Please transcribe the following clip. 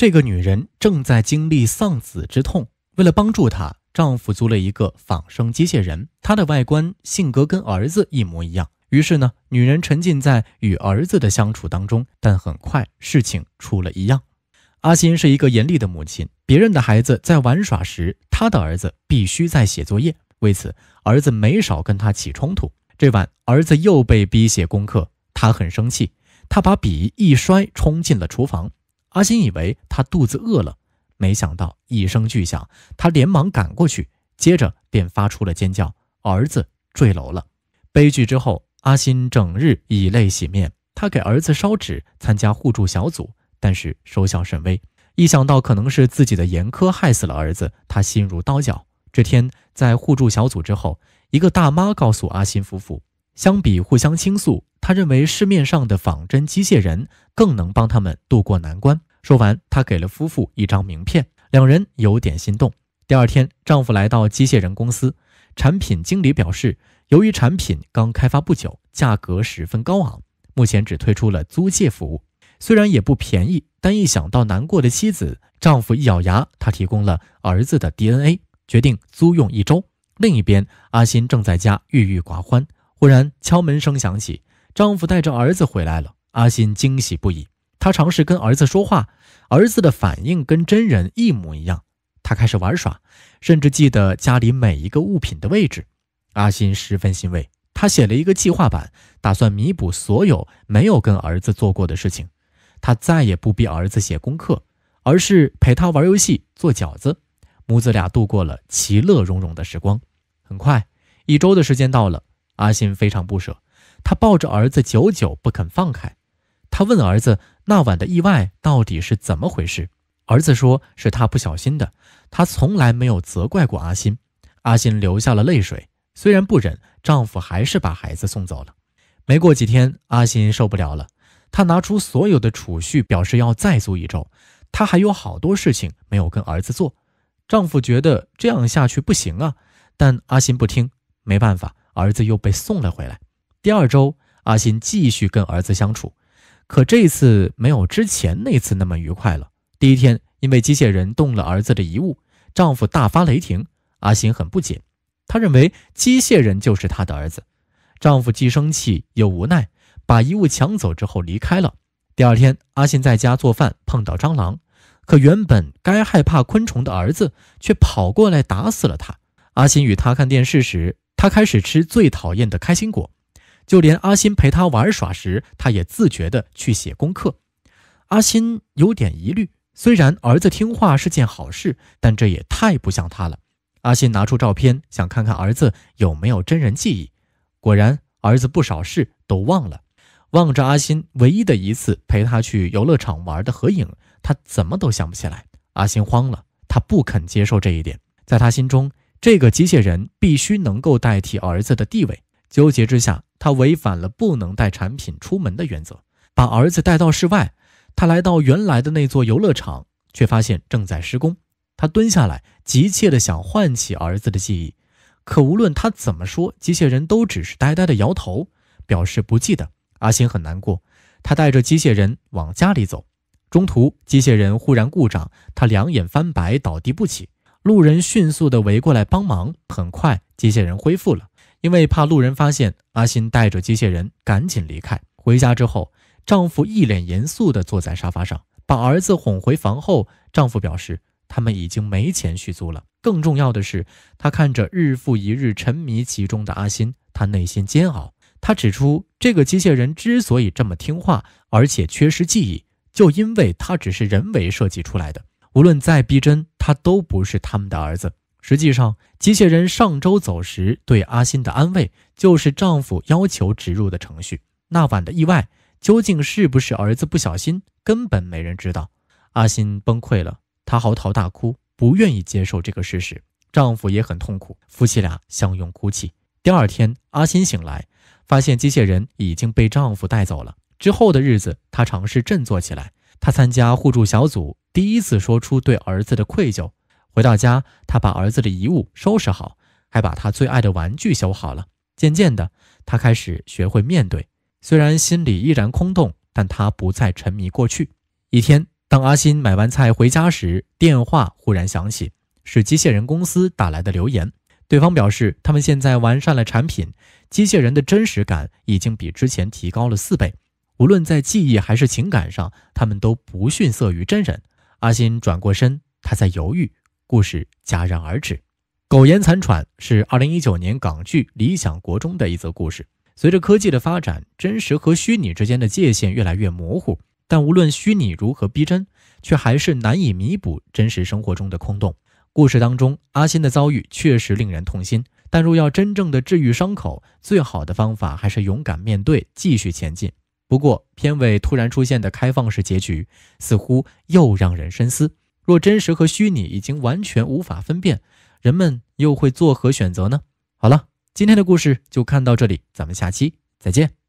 这个女人正在经历丧子之痛，为了帮助她，丈夫租了一个仿生机械人，她的外观、性格跟儿子一模一样。于是呢，女人沉浸在与儿子的相处当中。但很快事情出了一样。阿欣是一个严厉的母亲，别人的孩子在玩耍时，她的儿子必须在写作业。为此，儿子没少跟她起冲突。这晚，儿子又被逼写功课，他很生气，他把笔一摔，冲进了厨房。阿新以为他肚子饿了，没想到一声巨响，他连忙赶过去，接着便发出了尖叫：儿子坠楼了！悲剧之后，阿新整日以泪洗面，他给儿子烧纸，参加互助小组，但是收效甚微。一想到可能是自己的严苛害死了儿子，他心如刀绞。这天，在互助小组之后，一个大妈告诉阿新夫妇。相比互相倾诉，他认为市面上的仿真机械人更能帮他们渡过难关。说完，他给了夫妇一张名片，两人有点心动。第二天，丈夫来到机械人公司，产品经理表示，由于产品刚开发不久，价格十分高昂，目前只推出了租借服务，虽然也不便宜，但一想到难过的妻子，丈夫一咬牙，他提供了儿子的 DNA，决定租用一周。另一边，阿欣正在家郁郁寡欢。忽然，敲门声响起，丈夫带着儿子回来了。阿心惊喜不已，她尝试跟儿子说话，儿子的反应跟真人一模一样。他开始玩耍，甚至记得家里每一个物品的位置。阿心十分欣慰，她写了一个计划版，打算弥补所有没有跟儿子做过的事情。他再也不逼儿子写功课，而是陪他玩游戏、做饺子，母子俩度过了其乐融融的时光。很快，一周的时间到了。阿心非常不舍，她抱着儿子，久久不肯放开。她问儿子：“那晚的意外到底是怎么回事？”儿子说：“是他不小心的。”他从来没有责怪过阿心。阿心流下了泪水，虽然不忍，丈夫还是把孩子送走了。没过几天，阿心受不了了，她拿出所有的储蓄，表示要再租一周。她还有好多事情没有跟儿子做。丈夫觉得这样下去不行啊，但阿心不听，没办法。儿子又被送了回来。第二周，阿心继续跟儿子相处，可这次没有之前那次那么愉快了。第一天，因为机械人动了儿子的遗物，丈夫大发雷霆。阿心很不解，他认为机械人就是他的儿子。丈夫既生气又无奈，把遗物抢走之后离开了。第二天，阿心在家做饭，碰到蟑螂，可原本该害怕昆虫的儿子却跑过来打死了他。阿心与他看电视时。他开始吃最讨厌的开心果，就连阿新陪他玩耍时，他也自觉地去写功课。阿新有点疑虑，虽然儿子听话是件好事，但这也太不像他了。阿新拿出照片，想看看儿子有没有真人记忆。果然，儿子不少事都忘了。望着阿新唯一的一次陪他去游乐场玩的合影，他怎么都想不起来。阿新慌了，他不肯接受这一点，在他心中。这个机械人必须能够代替儿子的地位。纠结之下，他违反了不能带产品出门的原则，把儿子带到室外。他来到原来的那座游乐场，却发现正在施工。他蹲下来，急切地想唤起儿子的记忆，可无论他怎么说，机械人都只是呆呆地摇头，表示不记得。阿星很难过，他带着机械人往家里走。中途，机械人忽然故障，他两眼翻白，倒地不起。路人迅速地围过来帮忙，很快机械人恢复了。因为怕路人发现，阿欣带着机械人赶紧离开。回家之后，丈夫一脸严肃地坐在沙发上，把儿子哄回房后，丈夫表示他们已经没钱续租了。更重要的是，他看着日复一日沉迷其中的阿欣，他内心煎熬。他指出，这个机械人之所以这么听话，而且缺失记忆，就因为它只是人为设计出来的。无论再逼真，他都不是他们的儿子。实际上，机器人上周走时对阿欣的安慰，就是丈夫要求植入的程序。那晚的意外究竟是不是儿子不小心，根本没人知道。阿欣崩溃了，她嚎啕大哭，不愿意接受这个事实。丈夫也很痛苦，夫妻俩相拥哭泣。第二天，阿欣醒来，发现机械人已经被丈夫带走了。之后的日子，她尝试振作起来。他参加互助小组，第一次说出对儿子的愧疚。回到家，他把儿子的遗物收拾好，还把他最爱的玩具修好了。渐渐的，他开始学会面对，虽然心里依然空洞，但他不再沉迷过去。一天，当阿新买完菜回家时，电话忽然响起，是机械人公司打来的留言。对方表示，他们现在完善了产品，机械人的真实感已经比之前提高了四倍。无论在记忆还是情感上，他们都不逊色于真人。阿欣转过身，他在犹豫。故事戛然而止。苟延残喘是二零一九年港剧《理想国》中的一则故事。随着科技的发展，真实和虚拟之间的界限越来越模糊。但无论虚拟如何逼真，却还是难以弥补真实生活中的空洞。故事当中，阿欣的遭遇确实令人痛心。但若要真正的治愈伤口，最好的方法还是勇敢面对，继续前进。不过，片尾突然出现的开放式结局，似乎又让人深思：若真实和虚拟已经完全无法分辨，人们又会作何选择呢？好了，今天的故事就看到这里，咱们下期再见。